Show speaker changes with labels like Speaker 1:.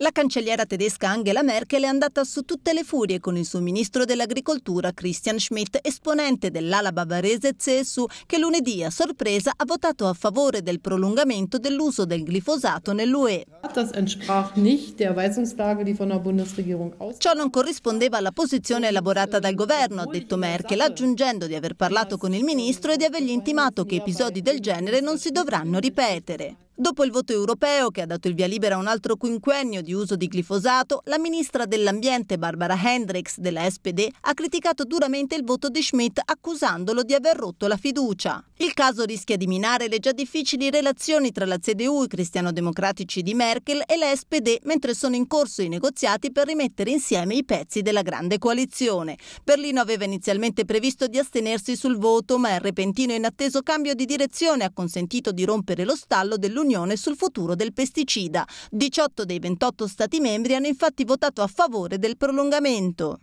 Speaker 1: La cancelliera tedesca Angela Merkel è andata su tutte le furie con il suo ministro dell'agricoltura Christian Schmidt, esponente dell'ala bavarese CSU, che lunedì a sorpresa ha votato a favore del prolungamento dell'uso del glifosato nell'UE. Ciò non corrispondeva alla posizione elaborata dal governo, ha detto Merkel, aggiungendo di aver parlato con il ministro e di avergli intimato che episodi del genere non si dovranno ripetere. Dopo il voto europeo che ha dato il via libera a un altro quinquennio di uso di glifosato, la ministra dell'Ambiente Barbara Hendricks della SPD ha criticato duramente il voto di Schmidt accusandolo di aver rotto la fiducia. Il caso rischia di minare le già difficili relazioni tra la CDU, i cristiano-democratici di Merkel e la SPD mentre sono in corso i negoziati per rimettere insieme i pezzi della grande coalizione. Berlino aveva inizialmente previsto di astenersi sul voto, ma il repentino e inatteso cambio di direzione ha consentito di rompere lo stallo dell'Unione dell'Unione sul futuro del pesticida. 18 dei 28 Stati membri hanno infatti votato a favore del prolungamento.